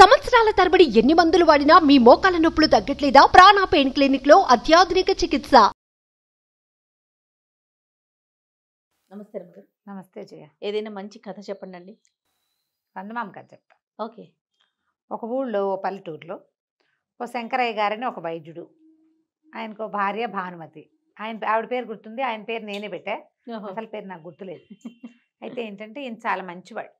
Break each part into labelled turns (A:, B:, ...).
A: సంవత్సరాల తరబడి ఎన్ని మందులు వాడినా మీ మోకాల నొప్పులు తగ్గట్లేదా ప్రాణ పెయిన్ క్లినిక్ లో అత్యాధునిక చికిత్స నమస్తే నమస్తే జయ ఏదైనా మంచి కథ చెప్పండి అండి చందమామ కథ చెప్తా ఓకే ఒక ఊళ్ళో ఓ పల్లెటూరులో ఓ శంకరయ్య గారని ఒక వైద్యుడు ఆయనకు భార్య భానుమతి ఆయన ఆవిడ పేరు గుర్తుంది ఆయన పేరు నేనే పెట్టా అసలు పేరు నాకు గుర్తులేదు అయితే ఏంటంటే ఈయన చాలా మంచివాడు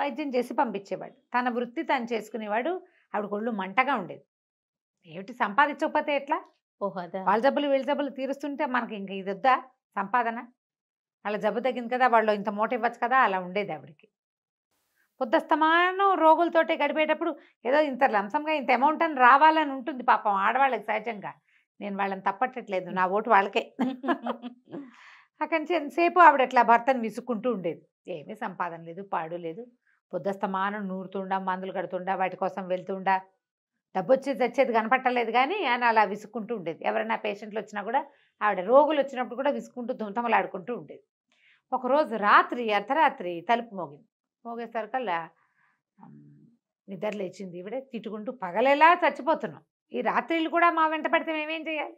A: వైద్యం చేసి పంపించేవాడు తన వృత్తి తను చేసుకునేవాడు ఆవిడ కొళ్ళు మంటగా ఉండేది ఏమిటి సంపాదించకపోతే ఎట్లా వాళ్ళ జబ్బులు వీళ్ళ జబ్బులు తీరుస్తుంటే మనకి ఇంక ఇది వద్దా సంపాదన వాళ్ళ జబ్బు తగ్గింది కదా వాళ్ళు ఇంత మూట ఇవ్వచ్చు కదా అలా ఉండేది ఆవిడకి పొద్దుస్తమానం రోగులతోటే గడిపేటప్పుడు ఏదో ఇంత లంసంగా ఇంత అమౌంట్ అని రావాలని ఉంటుంది పాపం ఆడవాళ్ళకి సహజంగా నేను వాళ్ళని తప్పట్టట్లేదు నా ఓటు వాళ్ళకే అక్కడి నుంచి ఎంతసేపు ఆవిడ అట్లా భర్తను విసుక్కుంటూ ఉండేది ఏమీ సంపాదన లేదు పాడు లేదు పొద్దుస్తమానం నూరుతుండా మందులు కడుతుండా వాటి కోసం వెళ్తుండా డబ్బు వచ్చేది తెచ్చేది కనపట్టలేదు కానీ ఆయన అలా విసుక్కుంటూ ఉండేది ఎవరైనా పేషెంట్లు వచ్చినా కూడా ఆవిడ రోగులు వచ్చినప్పుడు కూడా విసుక్కుంటూ దుమతమలాడుకుంటూ ఉండేది ఒకరోజు రాత్రి అర్ధరాత్రి తలుపు మోగింది మోగేసరికల్లా నిద్ర లేచింది ఇవిడే తిట్టుకుంటూ పగలేలా చచ్చిపోతున్నాం ఈ రాత్రిలు కూడా మా వెంట పడితే మేమేం చేయాలి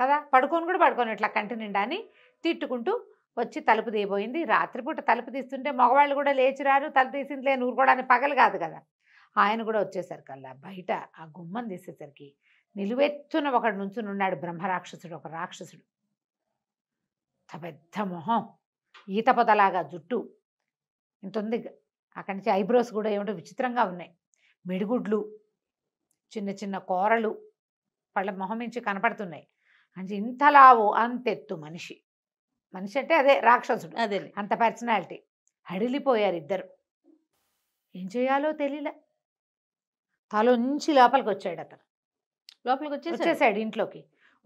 A: కదా పడుకొని కూడా పడుకొని ఇట్లా కంటి నిండా అని తిట్టుకుంటూ వచ్చి తలుపు తీయబోయింది రాత్రిపూట తలుపు తీస్తుంటే మగవాళ్ళు కూడా లేచిరారు తలుపు తీసింది లేని ఊరుకోవడానికి పగలు కాదు కదా ఆయన కూడా వచ్చేసరికి కల్లా బయట ఆ గుమ్మం తీసేసరికి నిలువెత్తున ఒకడు నుంచి ఉన్నాడు బ్రహ్మరాక్షసుడు ఒక రాక్షసుడు పెద్ద మొహం ఈత పొదలాగా జుట్టు ఇంత ఉంది అక్కడి నుంచి ఐబ్రోస్ కూడా ఏమిటో విచిత్రంగా ఉన్నాయి మిడిగుడ్లు చిన్న చిన్న కూరలు వాళ్ళ మొహం నుంచి కనపడుతున్నాయి అంటే ఇంత లావు అంతెత్తు మనిషి మనిషి అంటే అదే రాక్షసుడు అదే అంత పర్సనాలిటీ అడిలిపోయారు ఇద్దరు ఏం చేయాలో తెలియలే తలొంచి లోపలికి వచ్చాడు అతను లోపలికి వచ్చి వచ్చేసాడు ఇంట్లోకి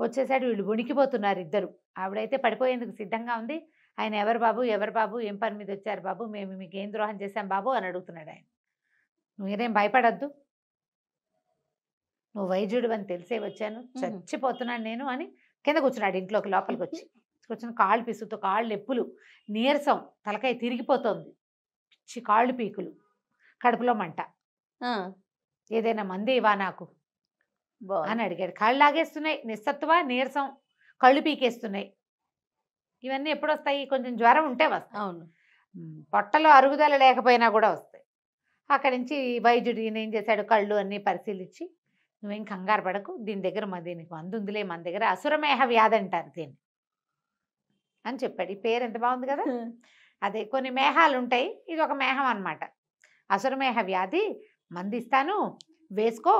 A: వచ్చేసాడు వీళ్ళు వణికిపోతున్నారు ఇద్దరు ఆవిడైతే పడిపోయేందుకు సిద్ధంగా ఉంది ఆయన ఎవరు బాబు ఎవరు బాబు ఏం పని మీద వచ్చారు బాబు మేము మీకు ఏం ద్రోహం చేశాం బాబు అని అడుగుతున్నాడు ఆయన మీరేం భయపడద్దు నువ్వు వైద్యుడు అని తెలిసే వచ్చాను చచ్చిపోతున్నాను నేను అని కింద కూర్చున్నాడు ఇంట్లోకి లోపలికి వచ్చి తీసుకొచ్చిన కాళ్ళు పిసుతో కాళ్ళు ఎప్పులు నీరసం తలకాయ తిరిగిపోతుంది పిచ్చి కాళ్ళు పీకులు కడుపులో మంట ఏదైనా మంది ఇవా నాకు అని అడిగాడు కళ్ళు లాగేస్తున్నాయి నిస్సత్వ నీరసం కళ్ళు పీకేస్తున్నాయి ఇవన్నీ ఎప్పుడు వస్తాయి కొంచెం జ్వరం ఉంటే వస్తాయి అవును పొట్టలో అరుగుదల లేకపోయినా కూడా వస్తాయి అక్కడి నుంచి వైద్యుడు ఈయన ఏం చేశాడు కళ్ళు అన్నీ పరిశీలించి నువ్వేం కంగారు పడకు దీని దగ్గర మా దీనికి మందు ఉందిలే మన దగ్గర అసురమేహ వ్యాధి అంటారు దీన్ని అని చెప్పాడు ఈ పేరు ఎంత బాగుంది కదా అదే కొన్ని మేహాలు ఉంటాయి ఇది ఒక మేహం అనమాట అసురమేహ వ్యాధి మందిస్తాను వేసుకో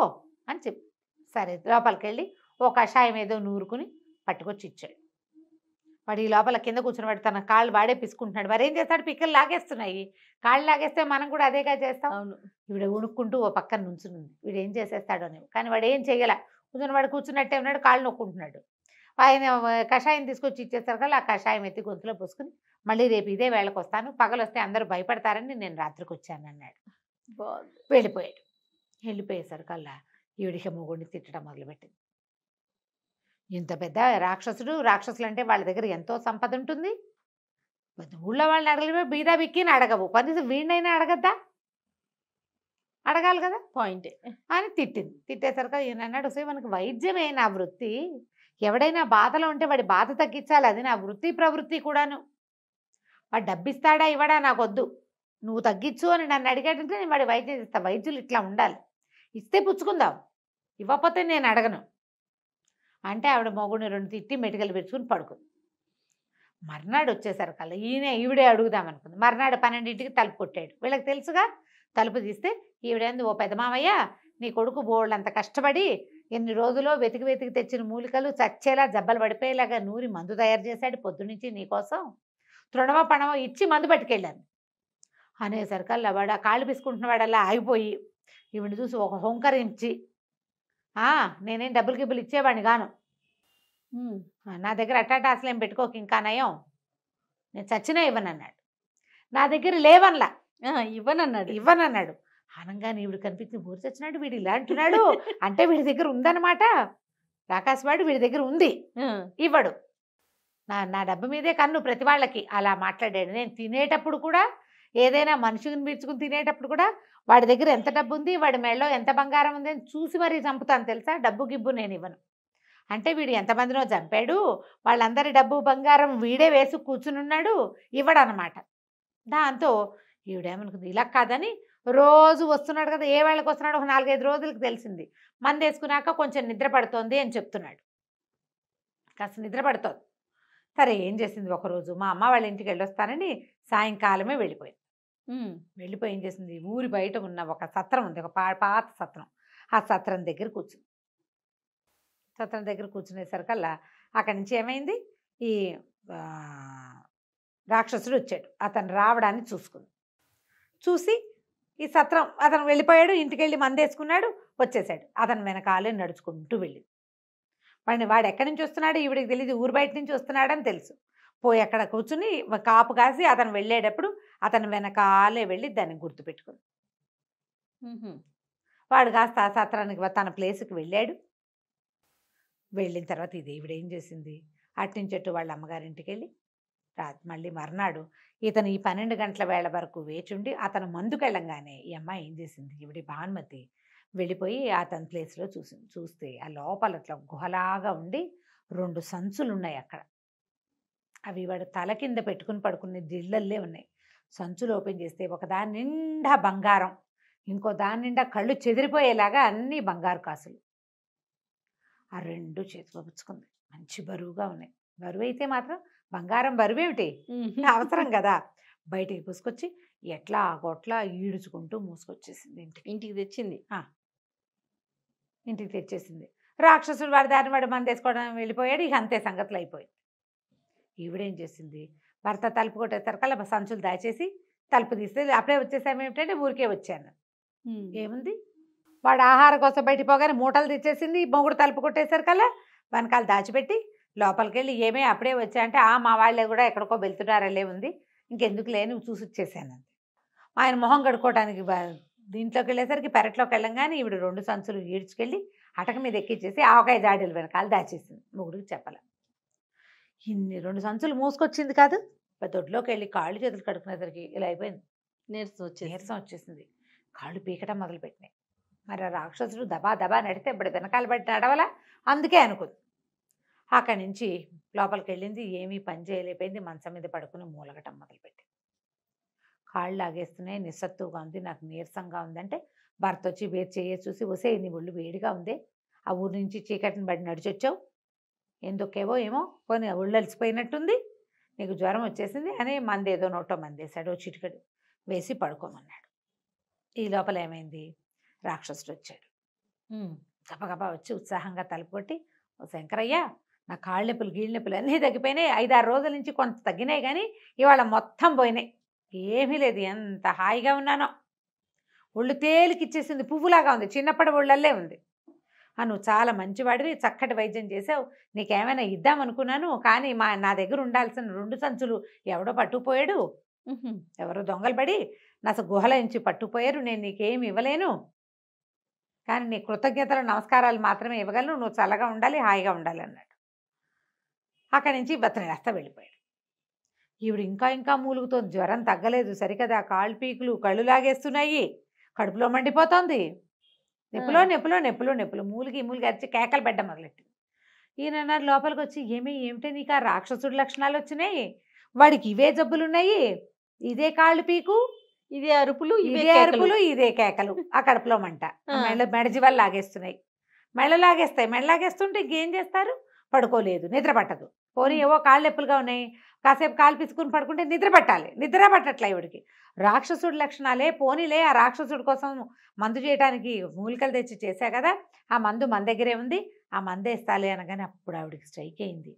A: అని చెప్పి సరే లోపలికి వెళ్ళి ఓ కషాయం ఏదో నూరుకుని పట్టుకొచ్చి ఇచ్చాడు వాడు ఈ లోపల కింద కూర్చుని తన కాళ్ళు వాడే పిసుకుంటున్నాడు వాడు ఏం చేస్తాడు పిక్కలు లాగేస్తున్నాయి కాళ్ళు లాగేస్తే మనం కూడా అదేగా చేస్తాం అవును ఇవిడ ఉణుక్కుంటూ ఓ పక్కన నుంచునుంది వీడు ఏం చేసేస్తాడు అని కానీ వాడు ఏం చేయలే కూర్చుని వాడు కూర్చున్నట్టే ఉన్నాడు కాళ్ళు నొక్కుంటున్నాడు ఆయన కషాయం తీసుకొచ్చి ఇచ్చేస్తారు కదా ఆ కషాయం ఎత్తి గొంతులో పోసుకుని మళ్ళీ రేపు ఇదే వేళకు వస్తాను పగలొస్తే అందరూ భయపడతారని నేను రాత్రికి వచ్చాను అన్నాడు వెళ్ళిపోయాడు వెళ్ళిపోయేసరికల్లా ఈవిడికి మొగుడిని తిట్టడం మొదలుపెట్టింది ఇంత పెద్ద రాక్షసుడు రాక్షసులు అంటే వాళ్ళ దగ్గర ఎంతో సంపద ఉంటుంది ఊళ్ళో వాళ్ళని అడగలేవు బీదా బిక్కిని అడగవు పది వీణైనా అడగద్దా అడగాలి కదా పాయింట్ అని తిట్టింది తిట్టేసరికి ఈయన అన్నాడు మనకి వైద్యమే నా వృత్తి ఎవడైనా బాధలో ఉంటే వాడి బాధ తగ్గించాలి అది నా వృత్తి ప్రవృత్తి కూడాను వాడు డబ్బిస్తాడా ఇవ్వడా నాకొద్దు నువ్వు తగ్గించు అని నన్ను అడిగేటంటే నేను వాడి వైద్యం చేస్తాను వైద్యులు ఇట్లా ఉండాలి ఇస్తే పుచ్చుకుందాం ఇవ్వకపోతే నేను అడగను అంటే ఆవిడ మొగుడిని రెండు తిట్టి మెటికలు పెట్టుకుని పడుకుంది మర్నాడు వచ్చేసరికి అలా ఈయన ఈవిడే అడుగుదాం అనుకుంది మర్నాడు పన్నెండింటికి తలుపు కొట్టాడు వీళ్ళకి తెలుసుగా తలుపు తీస్తే ఈవిడేంది ఓ పెద్ద మామయ్య నీ కొడుకు బోళ్ళంత కష్టపడి ఎన్ని రోజులో వెతికి వెతికి తెచ్చిన మూలికలు చచ్చేలా జబ్బలు పడిపోయేలాగా నూరి మందు తయారు చేశాడు పొద్దునుంచి నీకోసం తృణవ పణవ ఇచ్చి మందు పట్టుకెళ్ళాను అనే వాడు వాడ కాళ్ళు వాడల్లా ఆగిపోయి ఈవిని చూసి ఒక హోంకరించి నేనేం డబ్బులు గిబ్బులు ఇచ్చేవాడిని గాను నా దగ్గర అట్టాట అసలు ఏం పెట్టుకోక ఇంకా నయం నేను చచ్చినా ఇవ్వనన్నాడు నా దగ్గర లేవన్లా ఇవ్వనన్నాడు ఇవ్వనన్నాడు అనంగానే వీడు కనిపించి ఊరు చచ్చినాడు వీడు ఇలా అంటున్నాడు అంటే వీడి దగ్గర ఉందన్నమాట రాకాశవాడు వీడి దగ్గర ఉంది ఇవ్వడు నా నా డబ్బు మీదే కన్ను ప్రతి వాళ్ళకి అలా మాట్లాడాడు నేను తినేటప్పుడు కూడా ఏదైనా మనిషిని పీల్చుకుని తినేటప్పుడు కూడా వాడి దగ్గర ఎంత డబ్బు ఉంది వాడి మెడలో ఎంత బంగారం ఉంది అని చూసి మరీ చంపుతాను తెలుసా డబ్బు గిబ్బు నేను ఇవ్వను అంటే వీడు ఎంతమందినో చంపాడు వాళ్ళందరి డబ్బు బంగారం వీడే వేసి కూర్చునున్నాడు ఇవ్వడనమాట దాంతో ఈవిడేమనుకుంది ఇలా కాదని రోజు వస్తున్నాడు కదా ఏ వేళకి వస్తున్నాడు ఒక నాలుగైదు రోజులకు తెలిసింది మందేసుకున్నాక కొంచెం నిద్ర పడుతోంది అని చెప్తున్నాడు కాస్త నిద్ర పడుతోంది సరే ఏం చేసింది ఒకరోజు మా అమ్మ వాళ్ళ ఇంటికి వెళ్ళొస్తానని సాయంకాలమే వెళ్ళిపోయింది వెళ్ళిపోయి ఏం చేసింది ఊరి బయట ఉన్న ఒక సత్రం ఉంది ఒక పాత సత్రం ఆ సత్రం దగ్గర కూర్చుంది సత్రం దగ్గర కూర్చునేసరికల్లా అక్కడి నుంచి ఏమైంది ఈ రాక్షసుడు వచ్చాడు అతను రావడాన్ని చూసుకుంది చూసి ఈ సత్రం అతను వెళ్ళిపోయాడు ఇంటికి వెళ్ళి మందేసుకున్నాడు వచ్చేసాడు అతను వెనకాలే నడుచుకుంటూ వెళ్ళింది వాడిని వాడు ఎక్కడి నుంచి వస్తున్నాడు ఈవిడికి తెలియదు ఊరు బయట నుంచి వస్తున్నాడని తెలుసు పోయి అక్కడ కూర్చుని కాపు కాసి అతను వెళ్ళేటప్పుడు అతను వెనకాలే వెళ్ళి దాన్ని గుర్తుపెట్టుకుంది వాడు కాస్త సత్రానికి తన ప్లేస్కి వెళ్ళాడు వెళ్ళిన తర్వాత ఇది ఈవిడ చేసింది అట్నుంచెట్టు వాళ్ళ అమ్మగారింటికి వెళ్ళి రాత్రి మళ్ళీ మర్నాడు ఇతను ఈ పన్నెండు గంటల వేళ వరకు వేచుండి అతను మందుకెళ్ళంగానే ఈ అమ్మాయి ఏం చేసింది ఇవిడి భానుమతి వెళ్ళిపోయి అతని ప్లేస్లో చూసి చూస్తే ఆ లోపల అట్లా గుహలాగా ఉండి రెండు సంచులు ఉన్నాయి అక్కడ అవి వాడు తల కింద పెట్టుకుని పడుకునే దిళ్ళల్లే ఉన్నాయి సంచులు ఓపెన్ చేస్తే ఒక దాని నిండా బంగారం ఇంకో దాని నిండా కళ్ళు చెదిరిపోయేలాగా అన్ని బంగారు కాసులు ఆ రెండు చేతులు పుచ్చుకుంది మంచి బరువుగా ఉన్నాయి బరువు అయితే మాత్రం బంగారం బరువేమిటి అవసరం కదా బయటికి పూసుకొచ్చి ఎట్లా కొట్లా ఈడుచుకుంటూ మూసుకొచ్చేసింది ఇంటికి ఇంటికి తెచ్చింది ఇంటికి తెచ్చేసింది రాక్షసుడు వాడి దారిని వాడు మన తీసుకోవడం వెళ్ళిపోయాడు ఇక అంతే సంగతులు అయిపోయింది ఈవిడేం చేసింది భర్త తలుపు కొట్టేస్తారు కల్లా సంచులు దాచేసి తలుపు తీస్తే అప్పుడే వచ్చేసాము ఏమిటంటే ఊరికే వచ్చాను ఏముంది వాడు ఆహారం కోసం బయటికి పోగానే మూటలు తెచ్చేసింది మొగుడు తలుపు కొట్టేసరికల్లా వెనకాల దాచిపెట్టి లోపలికి వెళ్ళి ఏమే అప్పుడే వచ్చాయంటే ఆ మా వాళ్ళే కూడా ఎక్కడికో వెళ్తున్నారలే ఉంది ఇంకెందుకు లేని చూసి వచ్చేసానండి ఆయన మొహం కడుక్కోవడానికి దీంట్లోకి వెళ్ళేసరికి పెరట్లోకి వెళ్ళంగానే ఈవిడ రెండు సంచులు ఈడ్చుకెళ్ళి అటక మీద ఎక్కించేసి ఆవకాయ దాడిలు వెనకాల దాచేసింది మొగుడికి చెప్పలే ఇన్ని రెండు సంచులు మూసుకొచ్చింది కాదు దొడ్లోకి వెళ్ళి కాళ్ళు చేతులు కడుక్కునేసరికి ఇలా అయిపోయింది నీరసం వచ్చి నీరసం వచ్చేసింది కాళ్ళు పీకటం మొదలుపెట్టినాయి మరి ఆ రాక్షసుడు దబా దబా నడితే ఇప్పుడు వెనకాల పడి నడవలా అందుకే అనుకుంది అక్కడి నుంచి లోపలికి వెళ్ళింది ఏమీ పని చేయలేకపోయింది మంచం మీద పడుకుని మూలగటం మొదలుపెట్టింది కాళ్ళు లాగేస్తున్నాయి నిస్సత్తుగా ఉంది నాకు నీరసంగా ఉందంటే భర్త వచ్చి వేరు చేయ చూసి వసే నీ ఒళ్ళు వేడిగా ఉంది ఆ ఊరి నుంచి చీకటిని బట్టి నడిచొచ్చావు ఎందుకేవో ఏమో కొని ఒళ్ళు అలసిపోయినట్టుంది నీకు జ్వరం వచ్చేసింది అని మందేదో నోటో వేసాడు చిటికడు వేసి పడుకోమన్నాడు ఈ లోపల ఏమైంది రాక్షసుడు వచ్చాడు గబగబా వచ్చి ఉత్సాహంగా తలుపు కొట్టి ఓ శంకరయ్య నా కాళ్ళ నొప్పులు గీళ్ళ నొప్పులు అన్నీ తగ్గిపోయినాయి ఐదారు రోజుల నుంచి కొంత తగ్గినాయి కానీ ఇవాళ మొత్తం పోయినాయి ఏమీ లేదు ఎంత హాయిగా ఉన్నానో ఒళ్ళు తేలికిచ్చేసింది పువ్వులాగా ఉంది చిన్నప్పటి ఒళ్ళల్లే ఉంది నువ్వు చాలా మంచివాడివి చక్కటి వైద్యం చేసావు నీకేమైనా ఇద్దామనుకున్నాను కానీ మా నా దగ్గర ఉండాల్సిన రెండు సంచులు ఎవడో పట్టుకుపోయాడు ఎవరో దొంగలు పడి నా నుంచి పట్టుకుపోయారు నేను నీకేమి ఇవ్వలేను కానీ నీ కృతజ్ఞతలు నమస్కారాలు మాత్రమే ఇవ్వగలను నువ్వు చల్లగా ఉండాలి హాయిగా ఉండాలి అన్నాడు అక్కడి నుంచి బతనేస్తా వెళ్ళిపోయాడు ఈవిడ ఇంకా ఇంకా మూలుగుతోంది జ్వరం తగ్గలేదు సరికదా కాళ్ళు పీకులు కళ్ళు లాగేస్తున్నాయి కడుపులో మండిపోతోంది నెప్పులో నెప్పులో నెప్పులో నెప్పులు మూలిగి మూలిగి అరిచి కేకలు పెట్ట మొదలెట్టి ఈయన లోపలికి వచ్చి ఏమి ఏమిటే నీకు ఆ రాక్షసుడు లక్షణాలు వచ్చినాయి వాడికి ఇవే జబ్బులున్నాయి ఇదే కాళ్ళు పీకు ఇదే అరుపులు ఇదే అరుపులు ఇదే కేకలు ఆ కడుపులో మంట మెడ మెడజివాలు లాగేస్తున్నాయి మెడ లాగేస్తాయి మెడ లాగేస్తుంటే ఇంకేం చేస్తారు పడుకోలేదు నిద్ర పట్టదు పోనీ ఏవో కాళ్ళు నొప్పులుగా ఉన్నాయి కాసేపు కాలు పిసుకుని పడుకుంటే నిద్ర పట్టాలి నిద్ర పట్టట్లే ఇవిడికి రాక్షసుడి లక్షణాలే పోనీలే ఆ రాక్షసుడి కోసం మందు చేయడానికి మూలికలు తెచ్చి చేశా కదా ఆ మందు మన దగ్గరే ఉంది ఆ మందు వేస్తాలే అనగానే అప్పుడు ఆవిడికి స్ట్రైక్ అయింది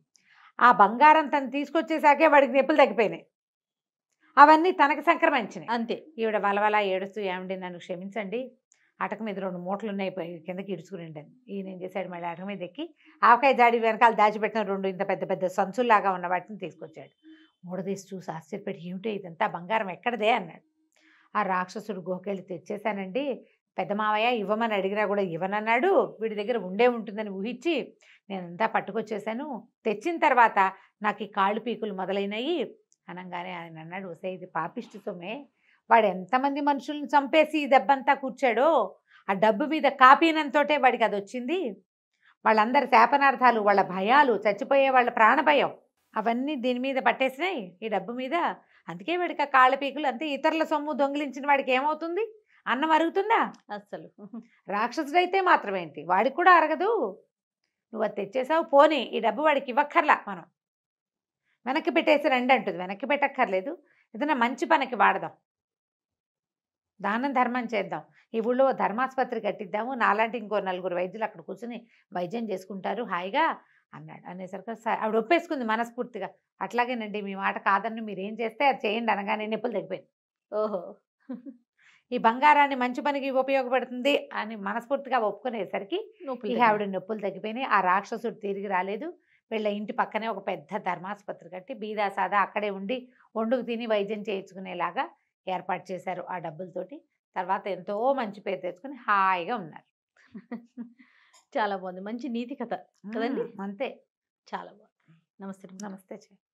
A: ఆ బంగారం తను తీసుకొచ్చేసాకే వాడికి నొప్పులు తగ్గిపోయినాయి అవన్నీ తనకు సంక్రమించినాయి అంతే ఈవిడ వలవల ఏడుస్తూ ఏమండి నన్ను క్షమించండి అటక మీద రెండు మూటలు ఉన్నాయి కిందకి ఇడుచుకుని ఈయన ఏం చేశాడు మళ్ళీ అటక మీద ఎక్కి ఆవకాయ జాడి వెనకాల దాచిపెట్టిన రెండు ఇంత పెద్ద పెద్ద సంచుల్లాగా ఉన్న వాటిని తీసుకొచ్చాడు మూడదీసి చూసి ఆశ్చర్యపెట్టి ఏమిటో ఇదంతా బంగారం ఎక్కడదే అన్నాడు ఆ రాక్షసుడు గోకెళ్ళి తెచ్చేశానండి పెద్ద మావయ్య ఇవ్వమని అడిగినా కూడా ఇవ్వనన్నాడు వీడి దగ్గర ఉండే ఉంటుందని ఊహించి నేనంతా పట్టుకొచ్చేసాను తెచ్చిన తర్వాత నాకు ఈ కాళ్ళు పీకులు మొదలైనవి అనగానే ఆయన అన్నాడు వసే ఇది పాపిష్టితోమే వాడు ఎంతమంది మనుషుల్ని చంపేసి ఈ దెబ్బంతా కూర్చాడో ఆ డబ్బు మీద కాపీనంతోటే వాడికి అది వచ్చింది వాళ్ళందరి శాపనార్థాలు వాళ్ళ భయాలు చచ్చిపోయే వాళ్ళ ప్రాణభయం అవన్నీ దీని మీద పట్టేసినాయి ఈ డబ్బు మీద అందుకే వాడికి ఆ కాళ్ళపీకులు అంతే ఇతరుల సొమ్ము దొంగిలించిన వాడికి ఏమవుతుంది అన్నం అరుగుతుందా అసలు రాక్షసుడైతే మాత్రమేంటి వాడికి కూడా అరగదు నువ్వు అది తెచ్చేసావు పోనీ ఈ డబ్బు వాడికి ఇవ్వక్కర్లా మనం వెనక్కి పెట్టేసి రండి అంటుంది వెనక్కి పెట్టక్కర్లేదు ఏదైనా మంచి పనికి వాడదాం దానం ధర్మం చేద్దాం ఈ ఊళ్ళో ధర్మాసుపత్రి కట్టిద్దాము నాలాంటి ఇంకో నలుగురు వైద్యులు అక్కడ కూర్చుని వైద్యం చేసుకుంటారు హాయిగా అన్నాడు అనేసరికి ఆవిడ ఒప్పేసుకుంది మనస్ఫూర్తిగా అట్లాగేనండి మీ మాట కాదని మీరు ఏం చేస్తే అది చేయండి అనగానే నిప్పులు తగ్గిపోయింది ఓహో ఈ బంగారాన్ని మంచి పనికి ఉపయోగపడుతుంది అని మనస్ఫూర్తిగా ఒప్పుకునేసరికి ఇక ఆవిడ నొప్పులు తగ్గిపోయినాయి ఆ రాక్షసుడు తిరిగి రాలేదు వీళ్ళ ఇంటి పక్కనే ఒక పెద్ద ధర్మాసుపత్రి కట్టి బీదాసాదా అక్కడే ఉండి వండుకు తిని వైద్యం చేయించుకునేలాగా ఏర్పాటు చేశారు ఆ డబ్బులతోటి తర్వాత ఎంతో మంచి పేరు తెచ్చుకొని హాయిగా ఉన్నారు చాలా బాగుంది మంచి నీతి కథ కదండి అంతే చాలా బాగుంది నమస్తే నమస్తే